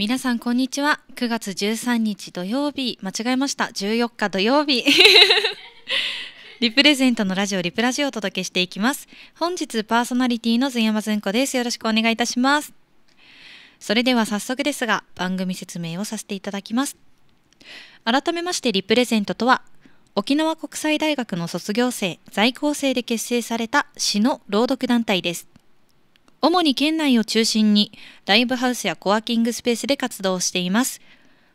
皆さんこんにちは9月13日土曜日間違えました14日土曜日 リプレゼントのラジオリプラジオをお届けしていきます本日パーソナリティの善山善子ですよろしくお願いいたしますそれでは早速ですが番組説明をさせていただきます改めましてリプレゼントとは沖縄国際大学の卒業生在校生で結成された詩の朗読団体です主に県内を中心にライブハウスやコワーキングスペースで活動しています。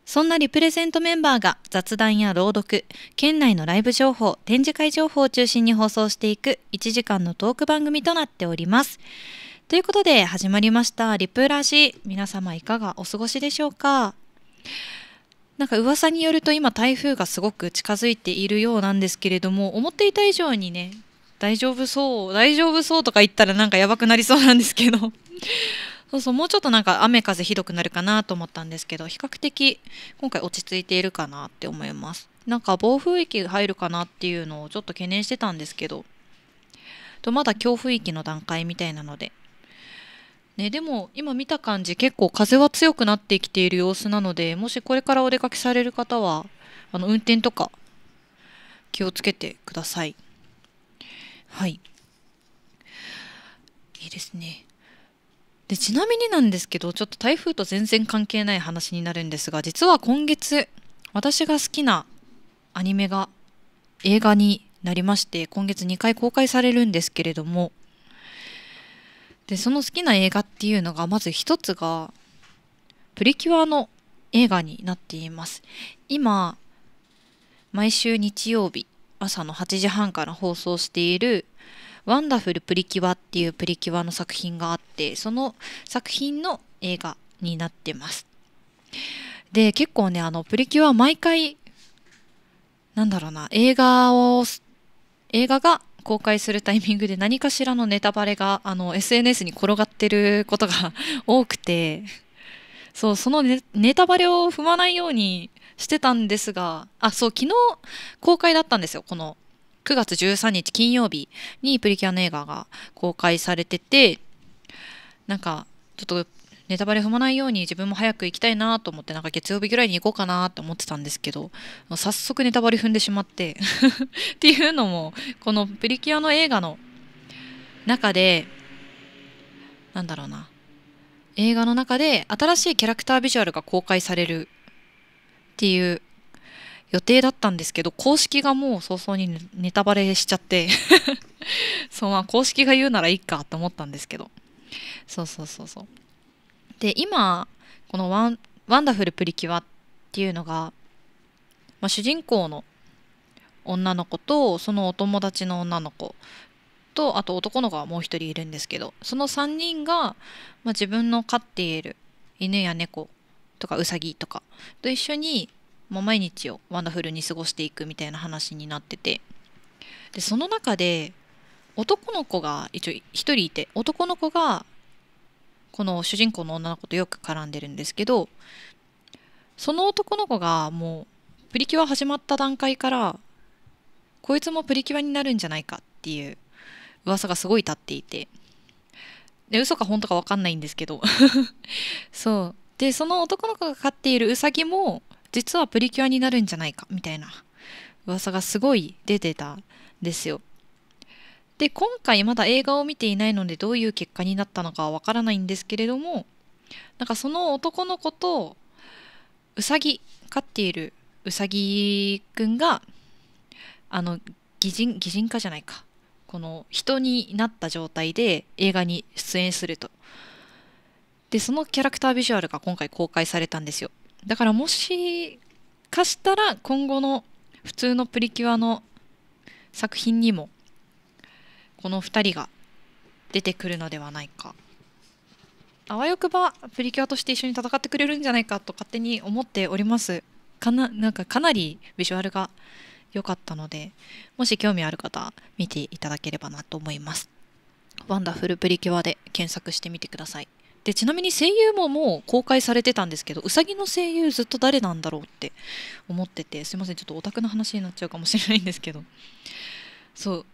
そんなリプレゼントメンバーが雑談や朗読、県内のライブ情報、展示会情報を中心に放送していく1時間のトーク番組となっております。ということで始まりましたリプラジ。皆様いかがお過ごしでしょうかなんか噂によると今台風がすごく近づいているようなんですけれども思っていた以上にね大丈夫そう大丈夫そうとか言ったらなんかやばくなりそうなんですけど そうそうもうちょっとなんか雨風ひどくなるかなと思ったんですけど比較的今回落ち着いているかなって思いますなんか暴風域入るかなっていうのをちょっと懸念してたんですけどとまだ強風域の段階みたいなのでね、でも今見た感じ結構風は強くなってきている様子なのでもしこれからお出かけされる方はあの運転とか気をつけてください。はいいいですねでちなみになんですけどちょっと台風と全然関係ない話になるんですが実は今月私が好きなアニメが映画になりまして今月2回公開されるんですけれどもでその好きな映画っていうのがまず一つがプリキュアの映画になっています今毎週日曜日朝の8時半から放送している「ワンダフルプリキュア」っていうプリキュアの作品があってその作品の映画になってます。で結構ねあのプリキュア毎回なんだろうな映画を映画が公開するタイミングで何かしらのネタバレがあの SNS に転がってることが 多くてそうそのネタバレを踏まないようにしてたんですが、あ、そう、昨日公開だったんですよ、この9月13日金曜日にプリキュアの映画が公開されてて、なんか、ちょっとネタバレ踏まないように自分も早く行きたいなと思ってなんか月曜日ぐらいに行こうかなと思ってたんですけど早速ネタバレ踏んでしまって っていうのもこのプリキュアの映画の中でなんだろうな映画の中で新しいキャラクタービジュアルが公開されるっていう予定だったんですけど公式がもう早々にネタバレしちゃって そうまあ公式が言うならいいかと思ったんですけどそうそうそうそうで今このワン「ワンダフルプリキュア」っていうのが、まあ、主人公の女の子とそのお友達の女の子とあと男の子はもう一人いるんですけどその3人が、まあ、自分の飼っている犬や猫とかうさぎとかと一緒に、まあ、毎日をワンダフルに過ごしていくみたいな話になっててでその中で男の子が一応一人いて男の子がこの主人公の女の子とよく絡んでるんですけどその男の子がもうプリキュア始まった段階からこいつもプリキュアになるんじゃないかっていう噂がすごい立っていてで嘘か本当か分かんないんですけど そうでその男の子が飼っているウサギも実はプリキュアになるんじゃないかみたいな噂がすごい出てたんですよ。で今回まだ映画を見ていないのでどういう結果になったのかはわからないんですけれどもなんかその男の子とウサギ飼っているウサギくんがあの擬人擬人化じゃないかこの人になった状態で映画に出演するとでそのキャラクタービジュアルが今回公開されたんですよだからもしかしたら今後の普通のプリキュアの作品にもこの2人が出てくるのではないかあわよくばプリキュアとして一緒に戦ってくれるんじゃないかと勝手に思っておりますかななんかかなりビジュアルが良かったのでもし興味ある方見ていただければなと思いますワンダフルプリキュアで検索してみてくださいでちなみに声優ももう公開されてたんですけどうさぎの声優ずっと誰なんだろうって思っててすいませんちょっとオタクの話になっちゃうかもしれないんですけどそう、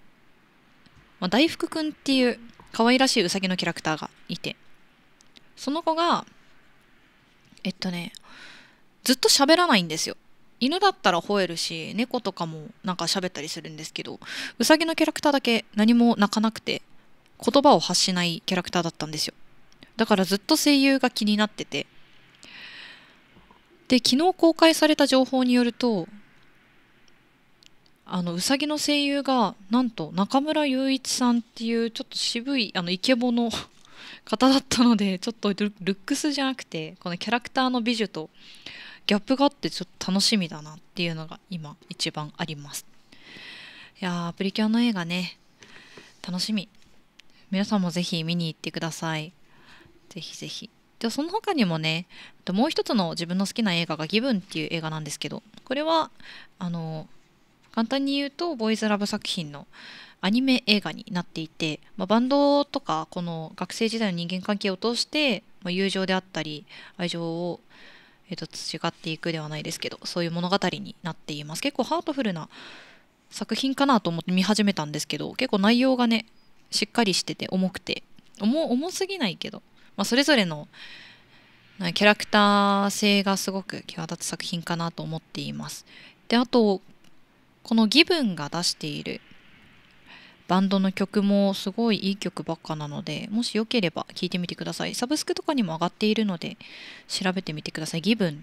まあ、大福くんっていう可愛らしいうさぎのキャラクターがいてその子がえっとねずっと喋らないんですよ犬だったら吠えるし猫とかもなんか喋ったりするんですけどうさぎのキャラクターだけ何も鳴かなくて言葉を発しないキャラクターだったんですよだからずっと声優が気になっててで昨日公開された情報によるとあのうさぎの声優がなんと中村雄一さんっていうちょっと渋いあのイケボの 方だったのでちょっとルックスじゃなくてこのキャラクターの美女とギャップがあってちょっと楽しみだなっていうのが今一番ありますいやプリキュアの映画ね楽しみ皆さんもぜひ見に行ってくださいぜひぜひ。でその他にもねともう一つの自分の好きな映画が「ギブン」っていう映画なんですけどこれはあの簡単に言うとボーイズラブ作品のアニメ映画になっていて、まあ、バンドとかこの学生時代の人間関係を通して、まあ、友情であったり愛情を、えー、と培っていくではないですけどそういう物語になっています結構ハートフルな作品かなと思って見始めたんですけど結構内容がねしっかりしてて重くて重重すぎないけどまあ、それぞれのキャラクター性がすごく際立つ作品かなと思っています。であとこのギブンが出しているバンドの曲もすごいいい曲ばっかなのでもしよければ聴いてみてくださいサブスクとかにも上がっているので調べてみてくださいギブンっ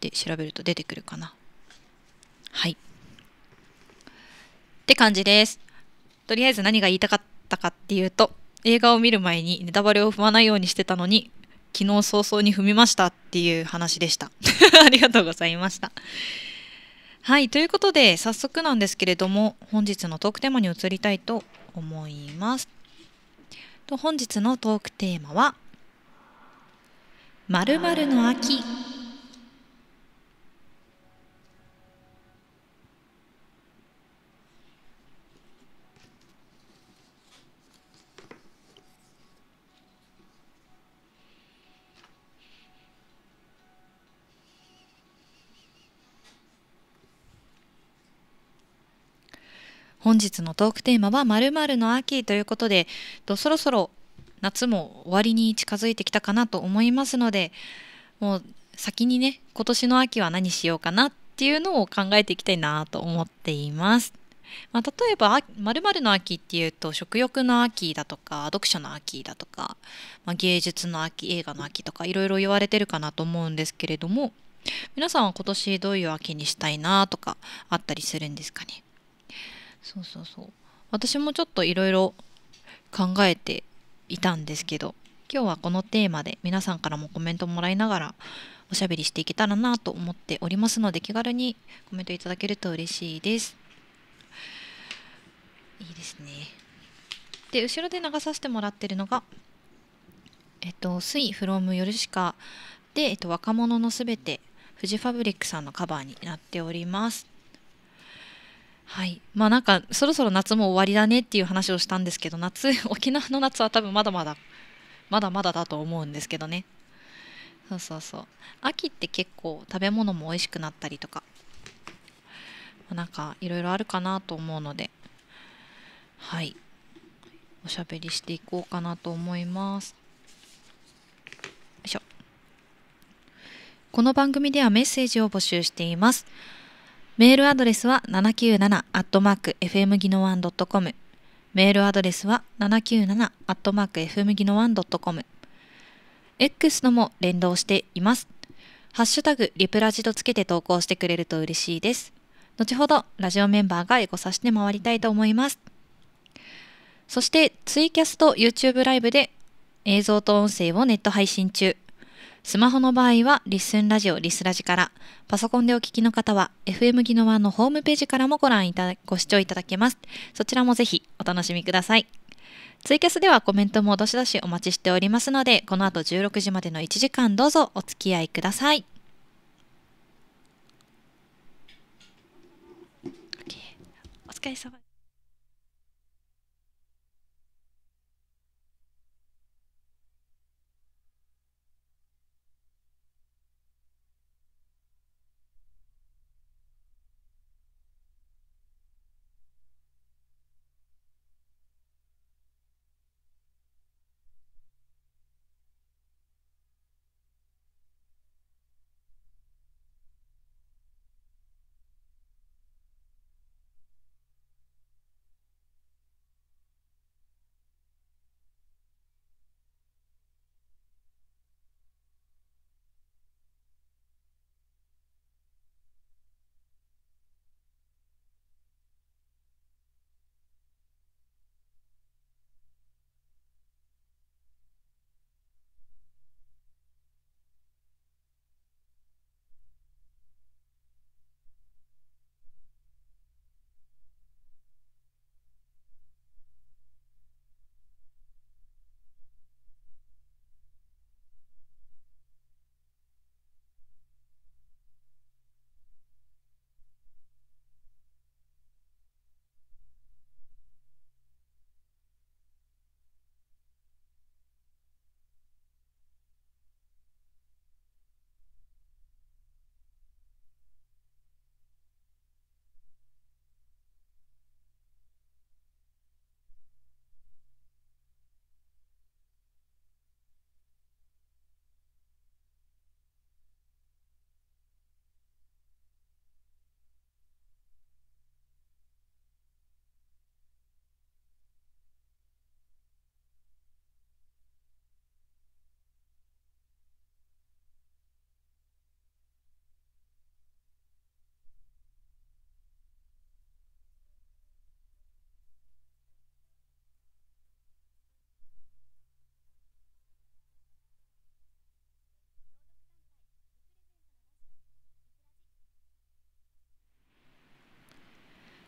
て調べると出てくるかなはいって感じですとりあえず何が言いたかったかっていうと映画を見る前にネタバレを踏まないようにしてたのに、昨日早々に踏みましたっていう話でした。ありがとうございました。はい、ということで早速なんですけれども、本日のトークテーマに移りたいと思います。と本日のトークテーマは、まるの秋本日のトークテーマは〇〇の秋ということで、そろそろ夏も終わりに近づいてきたかなと思いますので、もう先にね、今年の秋は何しようかなっていうのを考えていきたいなと思っています。まあ、例えば「まるの秋」っていうと食欲の秋だとか読書の秋だとか、まあ、芸術の秋映画の秋とかいろいろ言われてるかなと思うんですけれども皆さんは今年どういう秋にしたいなとかあったりするんですかねそうそうそう私もちょっといろいろ考えていたんですけど今日はこのテーマで皆さんからもコメントもらいながらおしゃべりしていけたらなと思っておりますので気軽にコメントいただけると嬉しいですいいですねで後ろで流させてもらってるのが「えっと、水 from ヨルシカ」で、えっと「若者のすべて」フジファブリックさんのカバーになっておりますはい、まあなんかそろそろ夏も終わりだねっていう話をしたんですけど夏 沖縄の夏は多分まだまだまだまだだと思うんですけどねそうそうそう秋って結構食べ物も美味しくなったりとかなんかいろいろあるかなと思うのではいおしゃべりしていこうかなと思いますよいしょこの番組ではメッセージを募集していますメールアドレスは 797-fm ンド 1.com メールアドレスは 797-fm 技能 1.com X のも連動しています。ハッシュタグリプラジとつけて投稿してくれると嬉しいです。後ほどラジオメンバーがエゴさして回りたいと思います。そしてツイキャスト YouTube ライブで映像と音声をネット配信中。スマホの場合は、リッスンラジオ、リスラジから、パソコンでお聞きの方は、FM 技能1のホームページからもご覧いただ、ご視聴いただけます。そちらもぜひお楽しみください。ツイキャスではコメントもどしどしお待ちしておりますので、この後16時までの1時間どうぞお付き合いください。お疲れ様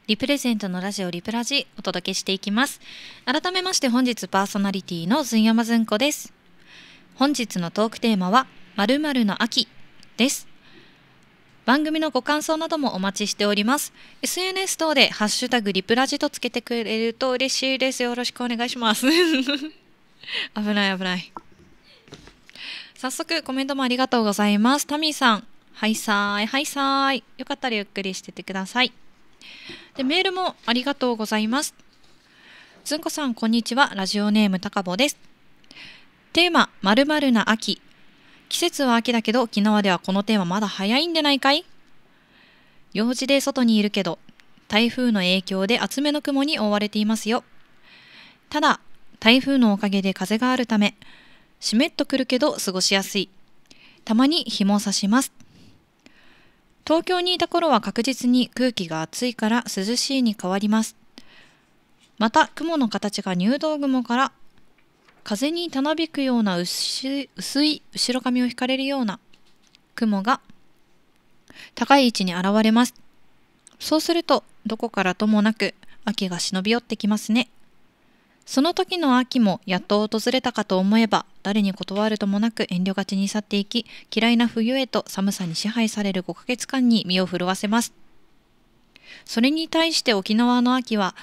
リプレゼントのラジオリプラジお届けしていきます。改めまして本日パーソナリティのずんやまずんこです。本日のトークテーマはまるの秋です。番組のご感想などもお待ちしております。SNS 等でハッシュタグリプラジとつけてくれると嬉しいです。よろしくお願いします。危ない危ない。早速コメントもありがとうございます。タミーさん、はいさーい、はいさーい。よかったらゆっくりしててください。でメールもありがとうございます。ずんこさん、こんにちは。ラジオネームたかぼです。テーマ、まるな秋。季節は秋だけど、沖縄ではこのテーマまだ早いんでないかい用事で外にいるけど、台風の影響で厚めの雲に覆われていますよ。ただ、台風のおかげで風があるため、湿っとくるけど過ごしやすい。たまに日も差します。東京にいた頃は確実に空気が暑いから涼しいに変わります。また雲の形が入道雲から風にたなびくような薄薄い後ろ髪を引かれるような雲が高い位置に現れます。そうするとどこからともなく秋が忍び寄ってきますね。その時の秋もやっと訪れたかと思えば誰に断るともなく遠慮がちに去っていき嫌いな冬へと寒さに支配される5ヶ月間に身を震わせますそれに対して沖縄の秋は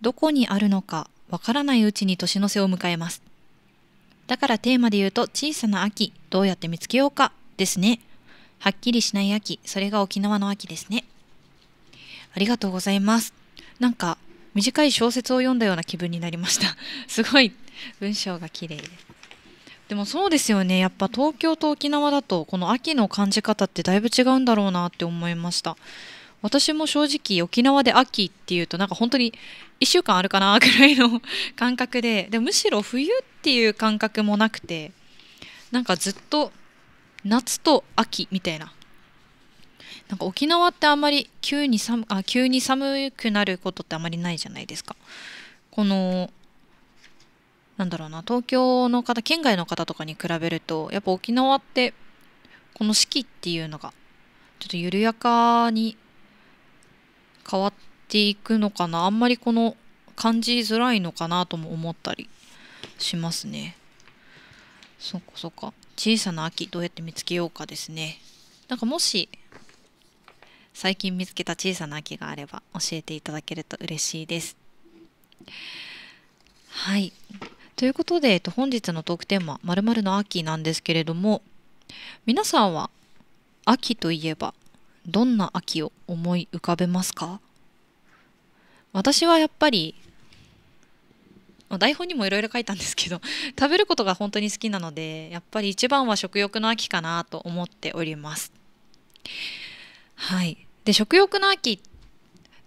どこにあるのかわからないうちに年の瀬を迎えますだからテーマで言うと小さな秋どうやって見つけようかですねはっきりしない秋それが沖縄の秋ですねありがとうございますなんか短い小説を読んだような気分になりました すごい文章が綺麗ですでもそうですよねやっぱ東京と沖縄だとこの秋の感じ方ってだいぶ違うんだろうなって思いました私も正直沖縄で秋っていうとなんか本当に1週間あるかなぐらいの感覚ででむしろ冬っていう感覚もなくてなんかずっと夏と秋みたいななんか沖縄ってあんまり急に寒あ急に寒くなることってあまりないじゃないですか。このなんだろうな東京の方県外の方とかに比べるとやっぱ沖縄ってこの四季っていうのがちょっと緩やかに変わっていくのかなあんまりこの感じづらいのかなとも思ったりしますね。そっかそっか小さな秋どうやって見つけようかですね。なんかもし最近見つけた小さな秋があれば教えていただけると嬉しいです。はいということで、えっと、本日のトークテーマ「まるの秋」なんですけれども皆さんは秋といえばどんな秋を思い浮かべますか私はやっぱり台本にもいろいろ書いたんですけど 食べることが本当に好きなのでやっぱり一番は食欲の秋かなと思っておりますはいで食欲の秋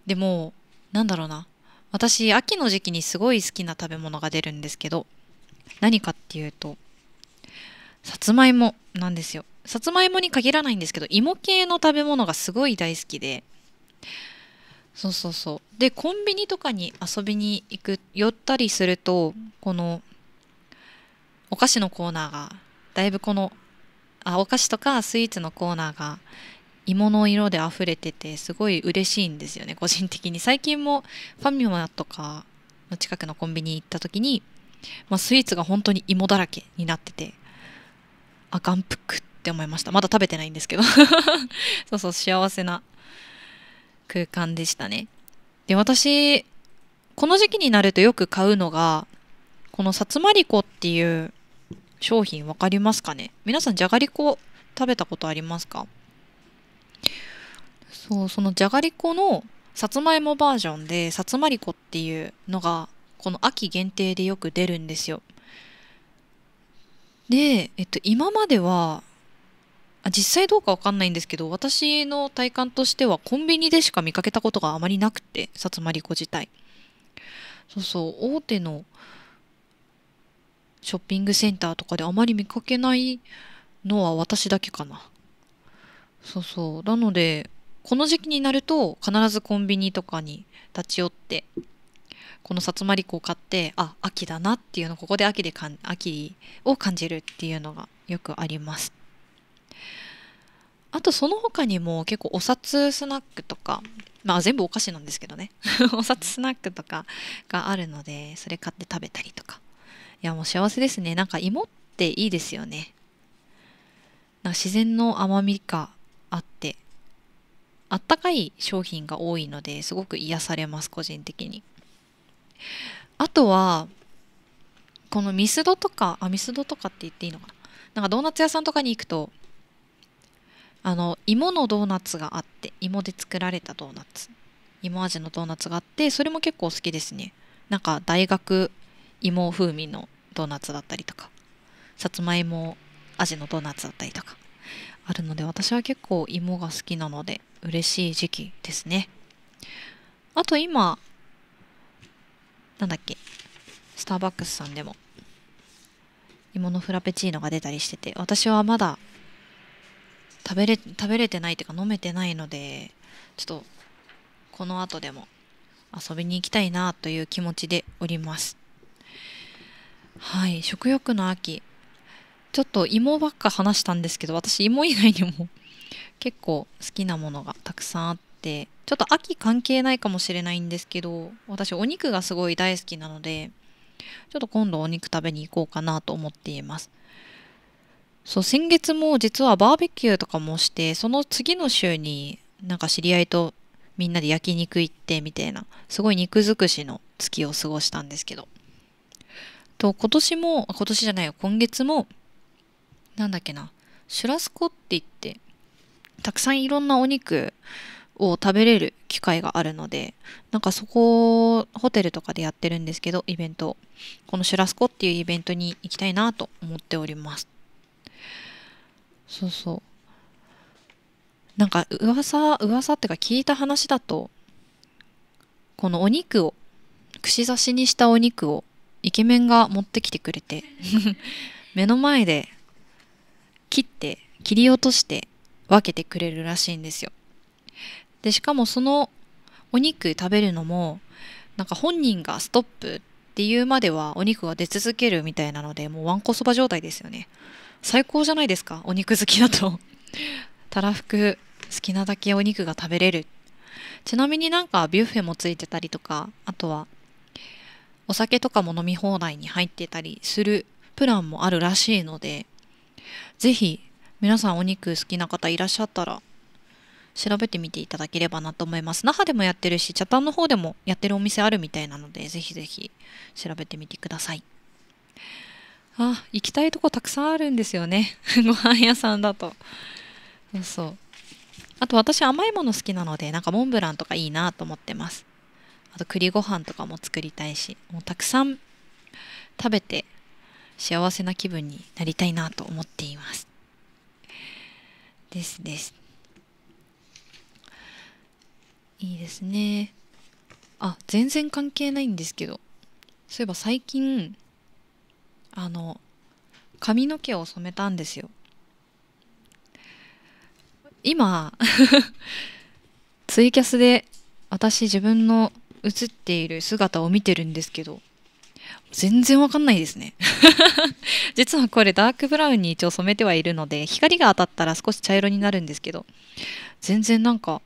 でもなんだろうな私秋の時期にすごい好きな食べ物が出るんですけど何かっていうとさつまいもなんですよさつまいもに限らないんですけど芋系の食べ物がすごい大好きでそうそうそうでコンビニとかに遊びに行く寄ったりするとこのお菓子のコーナーがだいぶこのあお菓子とかスイーツのコーナーが芋の色で溢れててすごい嬉しいんですよね個人的に最近もファミマとかの近くのコンビニ行った時に、まあ、スイーツが本当に芋だらけになっててあ眼福って思いましたまだ食べてないんですけど そうそう幸せな空間でしたねで私この時期になるとよく買うのがこのさつまりこっていう商品分かりますかね皆さんじゃがりこ食べたことありますかそうそのじゃがりこのさつまいもバージョンでさつまりこっていうのがこの秋限定でよく出るんですよで、えっと、今まではあ実際どうかわかんないんですけど私の体感としてはコンビニでしか見かけたことがあまりなくてさつまりこ自体そうそう大手のショッピングセンターとかであまり見かけないのは私だけかなそうそうなのでこの時期になると必ずコンビニとかに立ち寄ってこのさつまりこを買ってあ秋だなっていうのここで秋でかん秋を感じるっていうのがよくあります。あとその他にも結構お札スナックとかまあ全部お菓子なんですけどね お札スナックとかがあるのでそれ買って食べたりとかいやもう幸せですねなんか芋っていいですよねな自然の甘みがあってあったかい商品が多いのですごく癒されます個人的にあとはこのミスドとかあミスドとかって言っていいのかななんかドーナツ屋さんとかに行くとあの芋のドーナツがあって芋で作られたドーナツ芋味のドーナツがあってそれも結構好きですねなんか大学芋風味のドーナツだったりとかさつまいも味のドーナツだったりとかあるので私は結構芋が好きなので嬉しい時期ですね。あと今、なんだっけ、スターバックスさんでも芋のフラペチーノが出たりしてて、私はまだ食べれ、食べれてないっていうか飲めてないので、ちょっとこの後でも遊びに行きたいなという気持ちでおります。はい、食欲の秋。ちょっと芋ばっか話したんですけど、私芋以外にも結構好きなものがたくさんあってちょっと秋関係ないかもしれないんですけど私お肉がすごい大好きなのでちょっと今度お肉食べに行こうかなと思っていますそう先月も実はバーベキューとかもしてその次の週になんか知り合いとみんなで焼肉行ってみたいなすごい肉尽くしの月を過ごしたんですけどと今年も今年じゃないよ今月もなんだっけなシュラスコって言ってたくさんいろんなお肉を食べれる機会があるのでなんかそこをホテルとかでやってるんですけどイベントこのシュラスコっていうイベントに行きたいなと思っておりますそうそうなんか噂噂ってか聞いた話だとこのお肉を串刺しにしたお肉をイケメンが持ってきてくれて 目の前で切って切り落として分けてくれるらしいんですよ。でしかもそのお肉食べるのもなんか本人がストップっていうまではお肉が出続けるみたいなのでもうわんこそば状態ですよね最高じゃないですかお肉好きだと たらふく好きなだけお肉が食べれるちなみになんかビュッフェもついてたりとかあとはお酒とかも飲み放題に入ってたりするプランもあるらしいので是非皆さんお肉好きな方いらっしゃったら調べてみていただければなと思います。那覇でもやってるし、北谷の方でもやってるお店あるみたいなので、ぜひぜひ調べてみてください。あ、行きたいとこたくさんあるんですよね。ご飯屋さんだと。そうそう。あと私甘いもの好きなので、なんかモンブランとかいいなと思ってます。あと栗ご飯とかも作りたいし、もうたくさん食べて幸せな気分になりたいなと思っています。ですですいいですねあ全然関係ないんですけどそういえば最近あの髪の毛を染めたんですよ今 ツイキャスで私自分の写っている姿を見てるんですけど全然わかんないですね 実はこれダークブラウンに一応染めてはいるので光が当たったら少し茶色になるんですけど全然なんか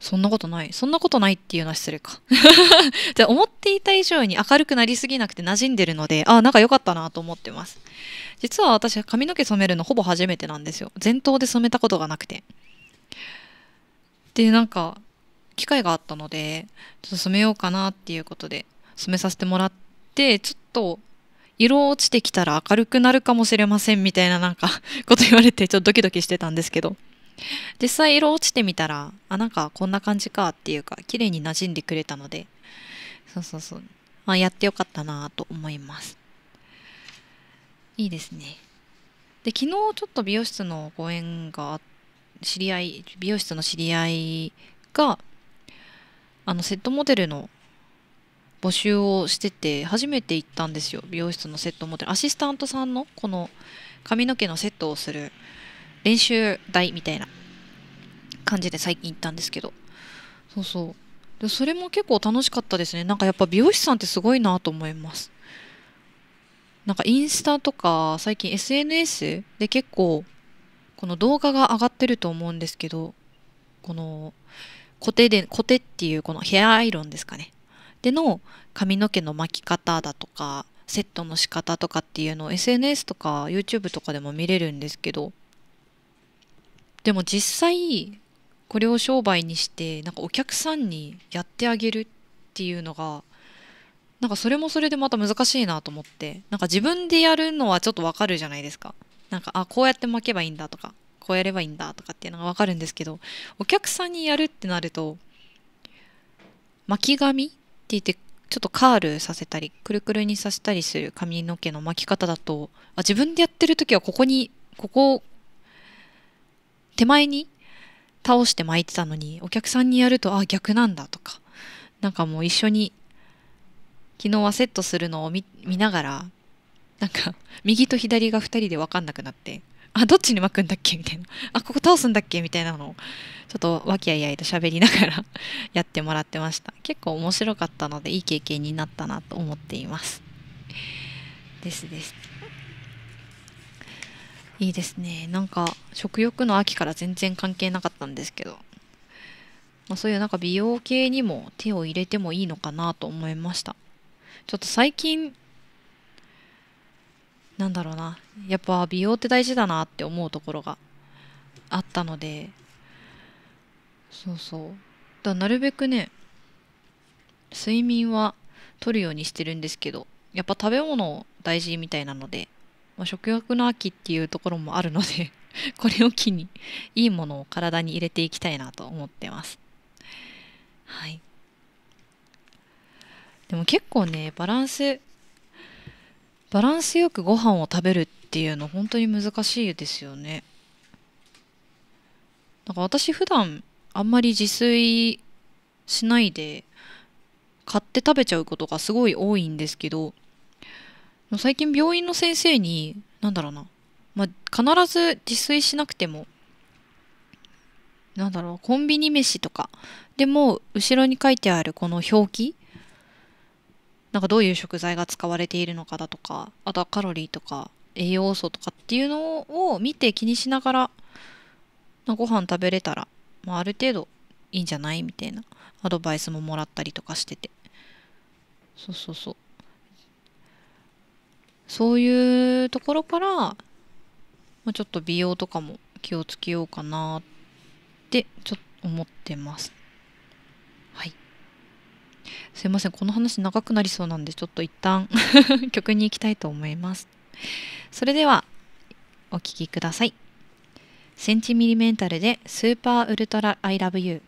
そんなことないそんなことないっていうのは失礼か じゃあ思っていた以上に明るくなりすぎなくて馴染んでるのでああなんか良かったなと思ってます実は私髪の毛染めるのほぼ初めてなんですよ前頭で染めたことがなくてでなんか機会があったのでちょっと染めようかなっていうことで染めさせてもらってちょっと色落ちてきたら明るくなるかもしれませんみたいななんか こと言われてちょっとドキドキしてたんですけど実際色落ちてみたらあなんかこんな感じかっていうか綺麗に馴染んでくれたのでそうそうそう、まあ、やってよかったなと思いますいいですねで昨日ちょっと美容室のご縁が知り合い美容室の知り合いがあのセットモデルの募集をしてて初めて行ったんですよ美容室のセット持ってるアシスタントさんのこの髪の毛のセットをする練習台みたいな感じで最近行ったんですけどそうそうでそれも結構楽しかったですねなんかやっぱ美容師さんってすごいなと思いますなんかインスタとか最近 SNS で結構この動画が上がってると思うんですけどこのコテでコテっていうこのヘアアイロンですかねでの髪の毛の巻き方だとかセットの仕方とかっていうのを SNS とか YouTube とかでも見れるんですけどでも実際これを商売にしてなんかお客さんにやってあげるっていうのがなんかそれもそれでまた難しいなと思ってなんか自分でやるのはちょっとわかるじゃないですかなんかあこうやって巻けばいいんだとかこうやればいいんだとかっていうのがわかるんですけどお客さんにやるってなると巻き髪て言ってちょっとカールさせたりくるくるにさせたりする髪の毛の巻き方だとあ自分でやってる時はここにここ手前に倒して巻いてたのにお客さんにやるとあ逆なんだとかなんかもう一緒に昨日はセットするのを見ながらなんか右と左が2人で分かんなくなってあどっちに巻くんだっけみたいなあここ倒すんだっけみたいなのをちょっと和気あいあいと喋りながら やってもらってました結構面白かったのでいい経験になったなと思っていますですですいいですねなんか食欲の秋から全然関係なかったんですけど、まあ、そういうなんか美容系にも手を入れてもいいのかなと思いましたちょっと最近なんだろうなやっぱ美容って大事だなって思うところがあったのでそうそうだなるべくね睡眠は取るようにしてるんですけどやっぱ食べ物大事みたいなので、まあ、食欲の秋っていうところもあるので これを機にいいものを体に入れていきたいなと思ってますはいでも結構ねバランスバランスよくご飯を食べるっていうの本当に難しいですよねなんか私普段あんまり自炊しないで買って食べちゃうことがすごい多いんですけど最近病院の先生に何だろうな、まあ、必ず自炊しなくてもなんだろうコンビニ飯とかでも後ろに書いてあるこの表記なんかどういう食材が使われているのかだとかあとはカロリーとか栄養素とかっていうのを見て気にしながらご飯食べれたら、まあ、ある程度いいんじゃないみたいなアドバイスももらったりとかしててそうそうそうそういうところから、まあ、ちょっと美容とかも気をつけようかなってちょっと思ってますすいませんこの話長くなりそうなんでちょっと一旦 曲に行きたいと思いますそれではお聴きくださいセンチミリメンタルでスーパーウルトラアイラブユー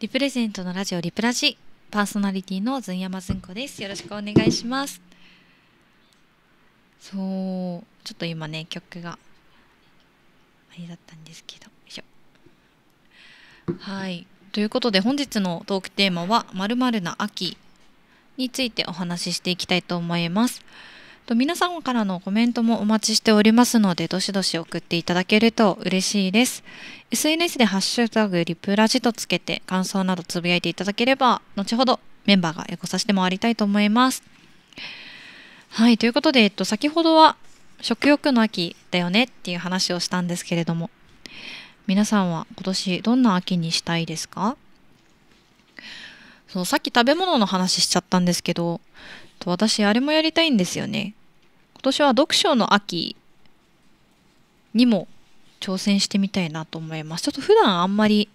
リプレゼントのラジオリプラジパーソナリティのずんやまずんこですよろしくお願いしますそうちょっと今ね曲があれだったんですけどはいということで本日のトークテーマは「まるまるな秋」についてお話ししていきたいと思います。と皆んからのコメントもお待ちしておりますので、どしどし送っていただけると嬉しいです。SNS でハッシュタグリプラジとつけて感想などつぶやいていただければ、後ほどメンバーがエコさせて回りたいと思います。はい、ということで、えっと、先ほどは食欲の秋だよねっていう話をしたんですけれども、皆さんは今年どんな秋にしたいですかそうさっき食べ物の話しちゃったんですけどと私あれもやりたいんですよね。今年は読書の秋にも挑戦してみたいなと思います。ちょっと普段あんまり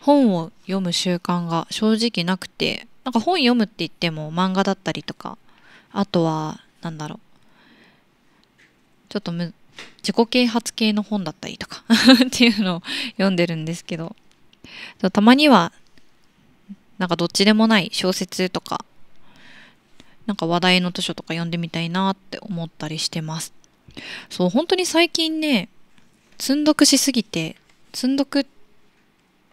本を読む習慣が正直なくて、なんか本読むって言っても漫画だったりとか、あとは何だろう。ちょっとむ自己啓発系の本だったりとか っていうのを読んでるんですけど、たまにはなんかどっちでもない小説とかなんか話題の図書とか読んでみたいなって思ったりしてます。そう、本当に最近ね、積んどくしすぎて、積んどくって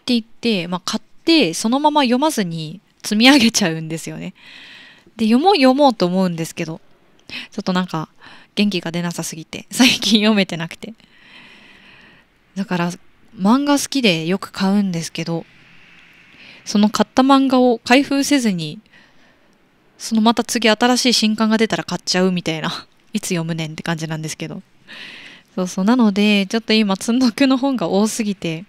言って、まあ、買ってそのまま読まずに積み上げちゃうんですよね。で、読もう読もうと思うんですけど、ちょっとなんか元気が出なさすぎて、最近読めてなくて。だから漫画好きでよく買うんですけど、その買った漫画を開封せずにそのまた次新しい新刊が出たら買っちゃうみたいな いつ読むねんって感じなんですけどそうそうなのでちょっと今積んどくの本が多すぎて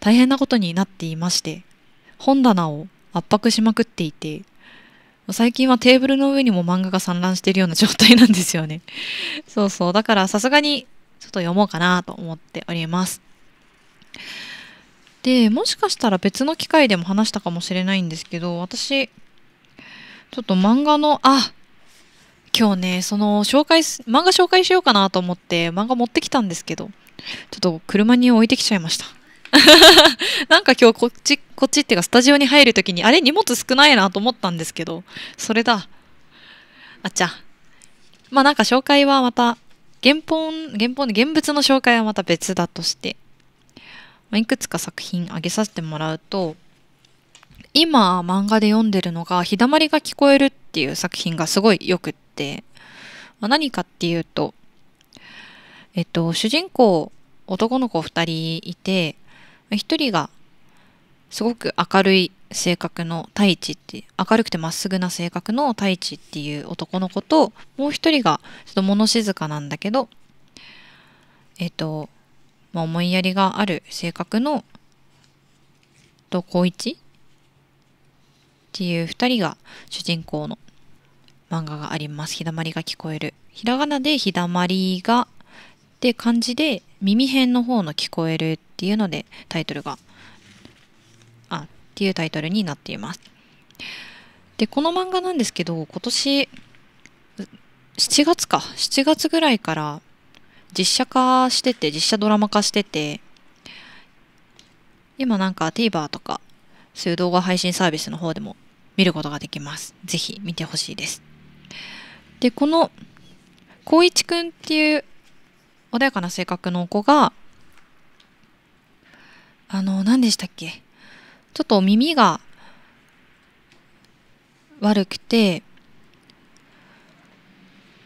大変なことになっていまして本棚を圧迫しまくっていて最近はテーブルの上にも漫画が散乱しているような状態なんですよね。そうそう。だからさすがにちょっと読もうかなと思っております。で、もしかしたら別の機会でも話したかもしれないんですけど、私、ちょっと漫画の、あ今日ね、その紹介、漫画紹介しようかなと思って漫画持ってきたんですけど、ちょっと車に置いてきちゃいました。なんか今日こっち、こっちっていうかスタジオに入るときに、あれ荷物少ないなと思ったんですけど、それだ。あっちゃ。まあなんか紹介はまた、原本、原本、現物の紹介はまた別だとして、まあ、いくつか作品あげさせてもらうと、今漫画で読んでるのが「日だまりが聞こえる」っていう作品がすごいよくって、まあ、何かっていうとえっと主人公男の子2人いて1人がすごく明るい性格の太一って明るくてまっすぐな性格の太一っていう男の子ともう一人がちょっと物静かなんだけどえっ、と、まあ、思いやりがある性格のと光一っていう2人が主人公の漫画があります。日だまりが聞こえる。ひらがなでひだまりがって感じで耳辺の方の聞こえるっていうのでタイトルがあっていうタイトルになっています。でこの漫画なんですけど今年7月か7月ぐらいから実写化してて実写ドラマ化してて今なんか TVer とかそういう動画配信サービスの方でも見ることができます。ぜひ見てほしいです。で、この、光一くんっていう穏やかな性格の子が、あの、何でしたっけちょっと耳が悪くて、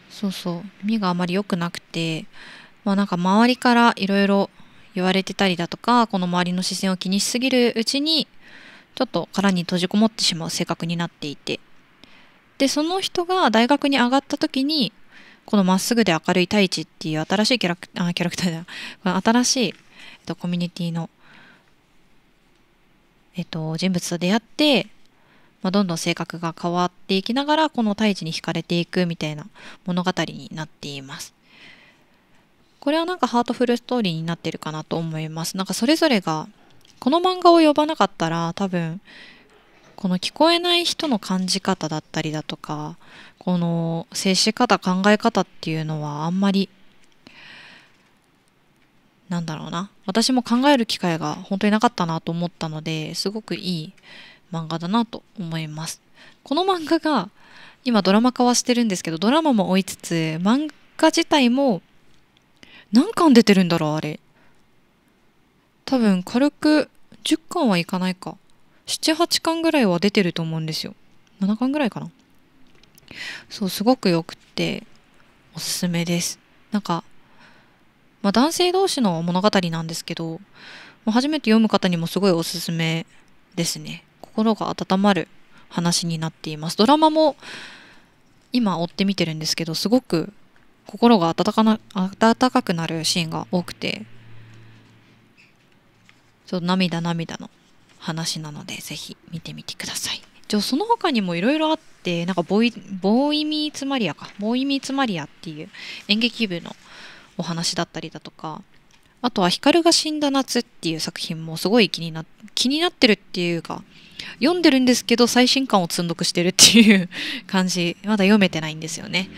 そうそう、耳があまり良くなくて、まあなんか周りからいろいろ言われてたりだとか、この周りの視線を気にしすぎるうちに、ちょっと殻に閉じこもってしまう性格になっていてでその人が大学に上がった時にこの「まっすぐで明るい太一」っていう新しいキャラクターキャラクターだ新しい、えっと、コミュニティの、えっと、人物と出会って、まあ、どんどん性格が変わっていきながらこの太一に惹かれていくみたいな物語になっています。これはなんかハートフルストーリーになってるかなと思います。なんかそれぞれがこの漫画を呼ばなかったら多分この聞こえない人の感じ方だったりだとかこの接し方考え方っていうのはあんまりなんだろうな私も考える機会が本当になかったなと思ったのですごくいい漫画だなと思いますこの漫画が今ドラマ化はしてるんですけどドラマも追いつつ漫画自体も何巻出てるんだろうあれ多分軽く10巻はいかないか78巻ぐらいは出てると思うんですよ7巻ぐらいかなそうすごくよくっておすすめですなんか、まあ、男性同士の物語なんですけど、ま初めて読む方にもすごいおすすめですね心が温まる話になっていますドラマも今追って見てるんですけどすごく心が温かな温かくなるシーンが多くてと涙涙の話なのでぜひ見てみてください。じゃその他にもいろいろあってなんかボイボーイミーツマリアかボーイミーツマリアっていう演劇部のお話だったりだとかあとは「光が死んだ夏」っていう作品もすごい気にな気になってるっていうか読んでるんですけど最新刊を積んどくしてるっていう 感じまだ読めてないんですよね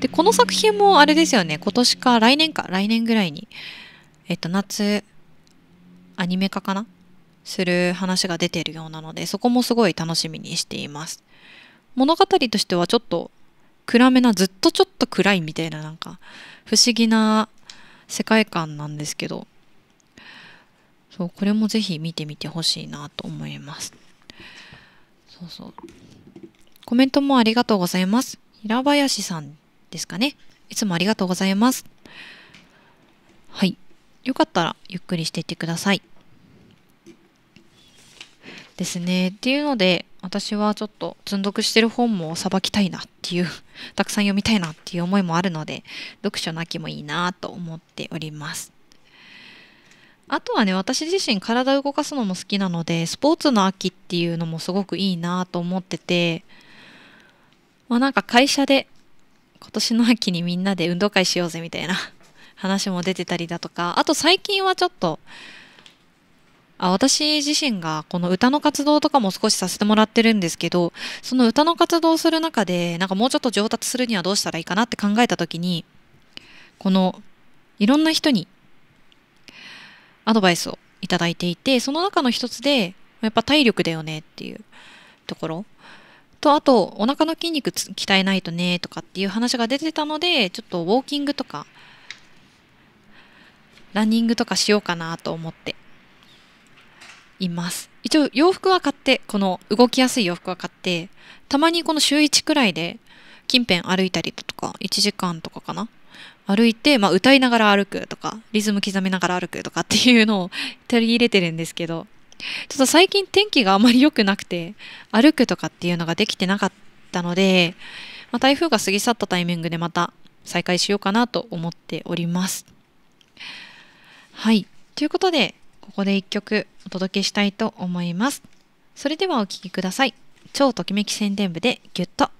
でこの作品もあれですよね今年か来年か来年ぐらいにえっと夏アニメ化かなする話が出ているようなので、そこもすごい楽しみにしています。物語としてはちょっと暗めな、ずっとちょっと暗いみたいななんか不思議な世界観なんですけど、そう、これもぜひ見てみてほしいなと思います。そうそう。コメントもありがとうございます。平林さんですかね。いつもありがとうございます。はい。よかったらゆっくりしていってください。ですね。っていうので私はちょっと積読してる本もさばきたいなっていう たくさん読みたいなっていう思いもあるので読書の秋もいいなと思っております。あとはね私自身体を動かすのも好きなのでスポーツの秋っていうのもすごくいいなと思ってて、まあ、なんか会社で今年の秋にみんなで運動会しようぜみたいな話も出てたりだとか、あと最近はちょっと、あ私自身がこの歌の活動とかも少しさせてもらってるんですけど、その歌の活動をする中で、なんかもうちょっと上達するにはどうしたらいいかなって考えた時に、このいろんな人にアドバイスをいただいていて、その中の一つで、やっぱ体力だよねっていうところと、あとお腹の筋肉鍛えないとねとかっていう話が出てたので、ちょっとウォーキングとか、ランニングとかしようかなと思っています。一応洋服は買って、この動きやすい洋服は買って、たまにこの週1くらいで近辺歩いたりとか、1時間とかかな。歩いて、まあ、歌いながら歩くとか、リズム刻めながら歩くとかっていうのを 取り入れてるんですけど、ちょっと最近天気があまり良くなくて、歩くとかっていうのができてなかったので、まあ、台風が過ぎ去ったタイミングでまた再開しようかなと思っております。はい。ということで、ここで一曲お届けしたいと思います。それではお聴きください。超ときめき宣伝部でギュッと。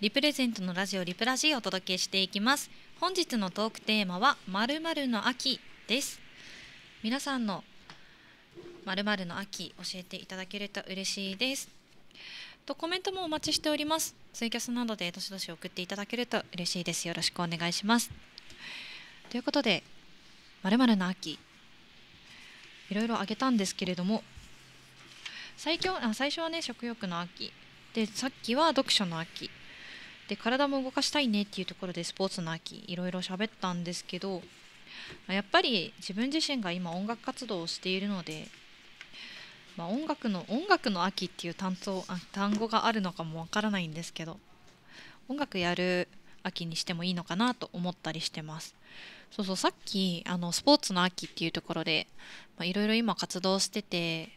リプレゼントのラジオリプラジをお届けしていきます本日のトークテーマはまるまるの秋です皆さんのまるまるの秋教えていただけると嬉しいですとコメントもお待ちしておりますツイキャスなどでどしどし送っていただけると嬉しいですよろしくお願いしますということでまるまるの秋いろいろあげたんですけれども最強あ最初はね食欲の秋でさっきは読書の秋で体も動かしたいねっていうところでスポーツの秋いろいろ喋ったんですけどやっぱり自分自身が今音楽活動をしているので、まあ、音楽の音楽の秋っていう単語あ単語があるのかもわからないんですけど音楽やる秋にしてもいいのかなと思ったりしてます。そうそうさっきあのスポーツの秋っていうところでいろいろ今活動してて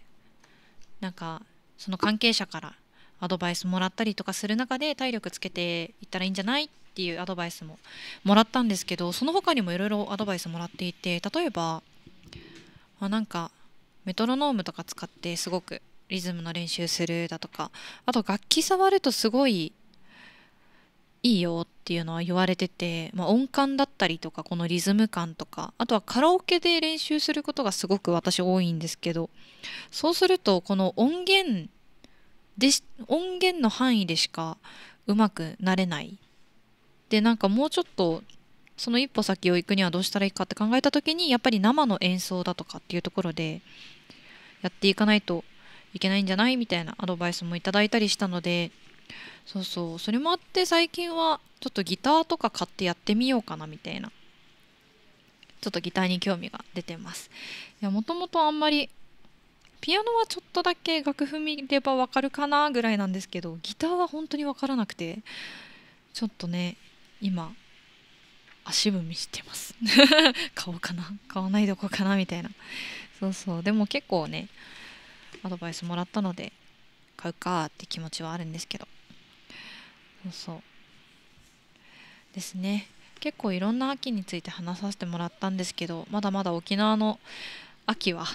なんかその関係者からアドバイスもらったりとかする中で体力つけていったらいいんじゃないっていうアドバイスももらったんですけどその他にもいろいろアドバイスもらっていて例えば、まあ、なんかメトロノームとか使ってすごくリズムの練習するだとかあと楽器触るとすごいいいよっていうのは言われてて、まあ、音感だったりとかこのリズム感とかあとはカラオケで練習することがすごく私多いんですけどそうするとこの音源で音源の範囲でしかうまくなれないでなんかもうちょっとその一歩先を行くにはどうしたらいいかって考えた時にやっぱり生の演奏だとかっていうところでやっていかないといけないんじゃないみたいなアドバイスもいただいたりしたのでそうそうそれもあって最近はちょっとギターとか買ってやってみようかなみたいなちょっとギターに興味が出てますいやもともとあんまりピアノはちょっとだけ楽譜見ればわかるかなぐらいなんですけどギターは本当にわからなくてちょっとね今足踏みしてます 買おうかな買わないどこかなみたいなそうそうでも結構ねアドバイスもらったので買うかって気持ちはあるんですけどそうそうですね結構いろんな秋について話させてもらったんですけどまだまだ沖縄の秋は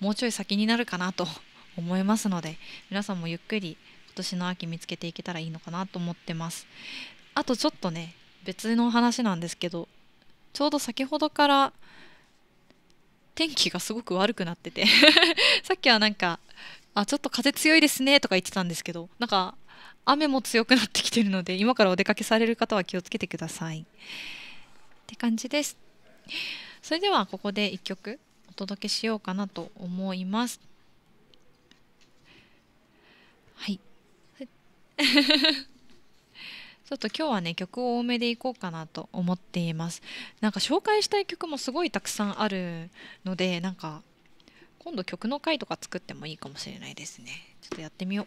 もうちょい先になるかなと 思いますので皆さんもゆっくり今年の秋見つけていけたらいいのかなと思ってますあとちょっとね別の話なんですけどちょうど先ほどから天気がすごく悪くなってて さっきはなんかあちょっと風強いですねとか言ってたんですけどなんか雨も強くなってきてるので今からお出かけされる方は気をつけてくださいって感じですそれではここで1曲お届けしようかなと思います。はい。ちょっと今日はね曲を多めでいこうかなと思っています。なんか紹介したい曲もすごいたくさんあるのでなんか今度曲の回とか作ってもいいかもしれないですね。ちょっとやってみよう。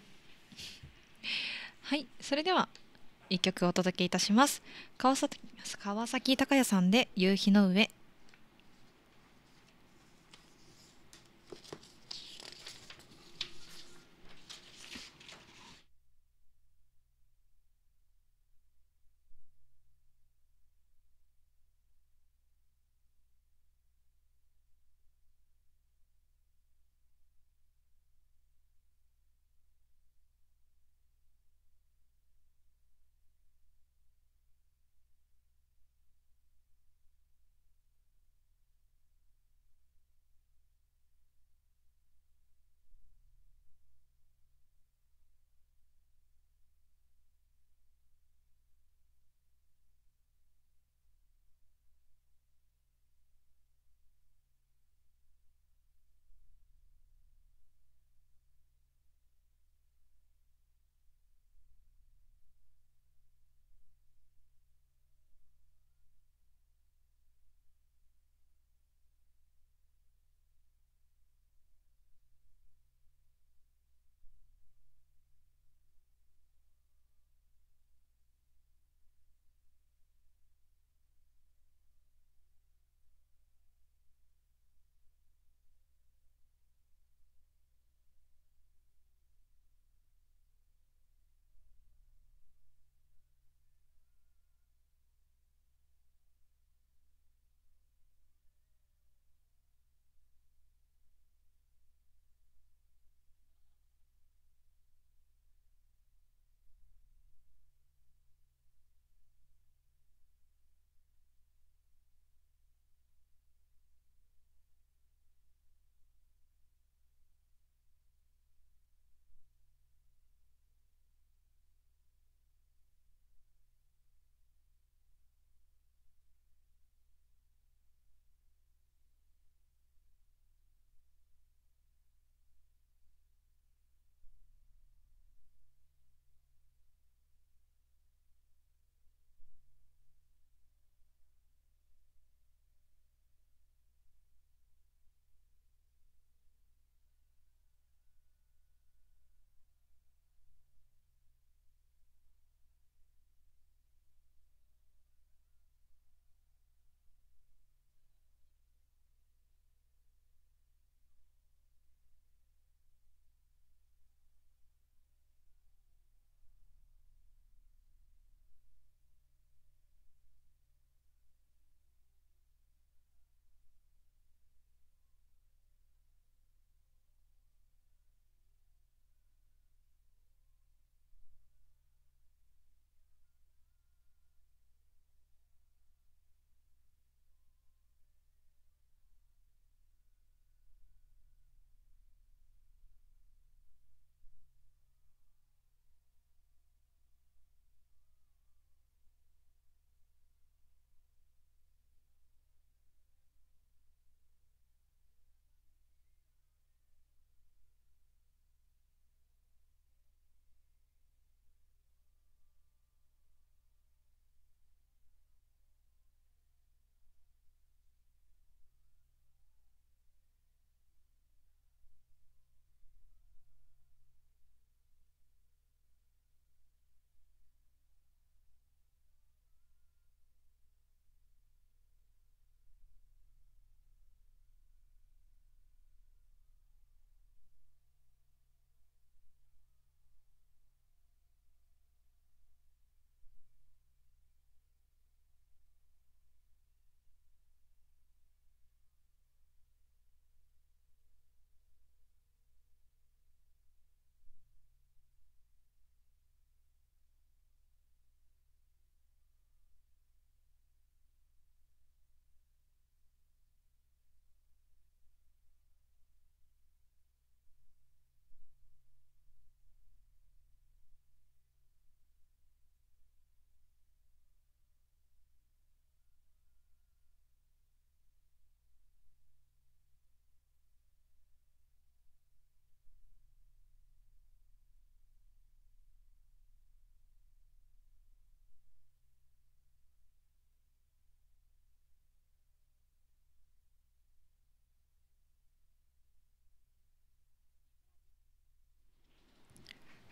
はい、それでは1曲お届けいたします。川崎川崎高也さんで夕日の上。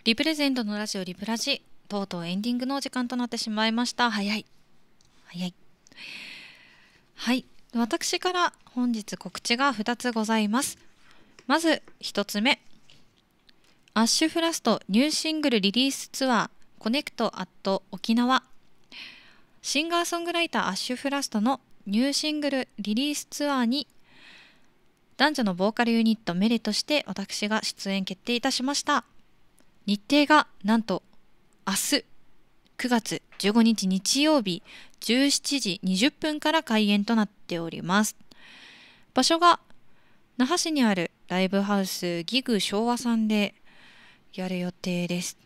リプレゼントのラジオリプラジとうとうエンディングのお時間となってしまいました早い早いはい私から本日告知が2つございますまず1つ目アッシュフラストニューシングルリリースツアーコネクトアット沖縄シンガーソングライターアッシュフラストのニューシングルリリースツアーに男女のボーカルユニットメレとして私が出演決定いたしました日程がなんと明日9月15日日曜日17時20分から開演となっております場所が那覇市にあるライブハウスギグ昭和さんでやる予定です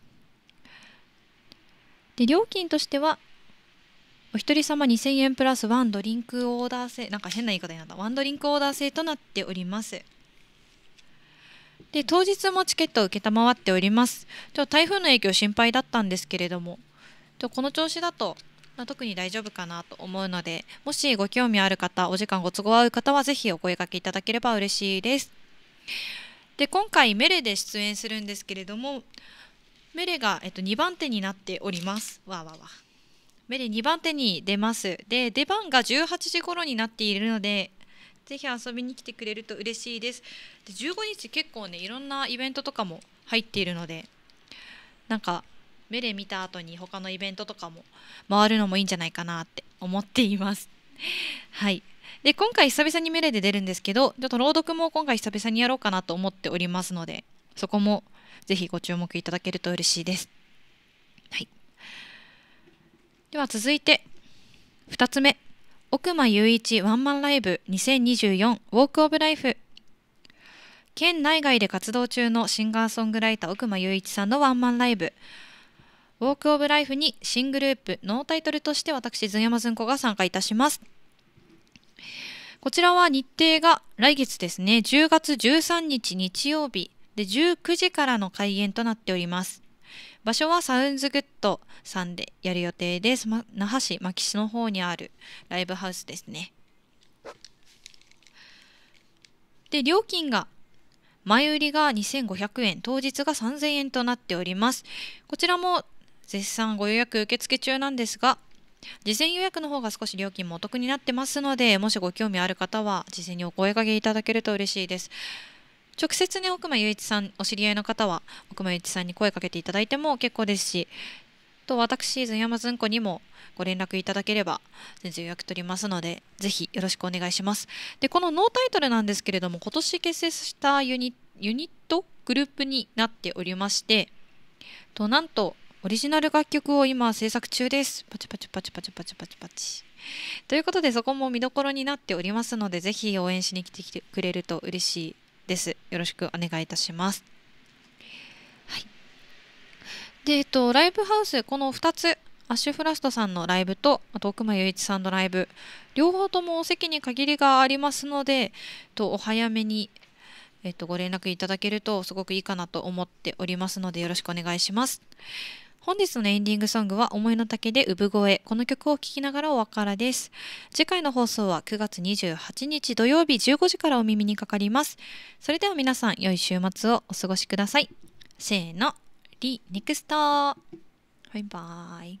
で料金としてはお一人様2000円プラスワンドリンクオーダー制なんか変な言い方になったワンドリンクオーダー制となっておりますで当日もチケットを承っておりますちょ台風の影響心配だったんですけれどもこの調子だと特に大丈夫かなと思うのでもしご興味ある方お時間ご都合合う方はぜひお声掛けいただければ嬉しいですで今回メレで出演するんですけれどもメレが、えっと、2番手になっておりますわわわメレ2番手に出ますで出番が18時頃になっているのでぜひ遊びに来てくれると嬉しいですで15日結構ねいろんなイベントとかも入っているのでなんか目で見た後に他のイベントとかも回るのもいいんじゃないかなって思っています。はいで今回久々にメレで出るんですけどちょっと朗読も今回久々にやろうかなと思っておりますのでそこもぜひご注目いただけると嬉しいです。はい、では続いて2つ目奥間雄一ワンマンライブ2024ウォークオブライフ県内外で活動中のシンガーソングライター奥間雄一さんのワンマンライブウォークオブライフに新グループノータイトルとして私ズンヤマズンコが参加いたしますこちらは日程が来月ですね10月13日日曜日で19時からの開演となっております場所はサウンズグッドさんでやる予定です、ま、那覇市牧師の方にあるライブハウスですねで料金が前売りが2500円当日が3000円となっておりますこちらも絶賛ご予約受付中なんですが事前予約の方が少し料金もお得になってますのでもしご興味ある方は事前にお声掛けいただけると嬉しいです直接ね奥間雄一さんお知り合いの方は奥間雄一さんに声かけていただいても結構ですしと私ズンヤマズンコにもご連絡いただければ全然予約取りますのでぜひよろしくお願いしますでこのノータイトルなんですけれども今年結成したユニットグループになっておりましてとなんとオリジナル楽曲を今制作中ですパチパチパチパチパチパチパチということでそこも見どころになっておりますのでぜひ応援しに来てくれると嬉しいです。よろしくお願いいたします。はい、で、えっと、ライブハウス、この2つ、アッシュフラストさんのライブと、あと奥間雄一さんのライブ、両方ともお席に限りがありますので、とお早めに、えっと、ご連絡いただけるとすごくいいかなと思っておりますので、よろしくお願いします。本日のエンディングソングは思いの丈で産声。この曲を聴きながらお別れです。次回の放送は9月28日土曜日15時からお耳にかかります。それでは皆さん良い週末をお過ごしください。せーの、リネクストバイバーイ。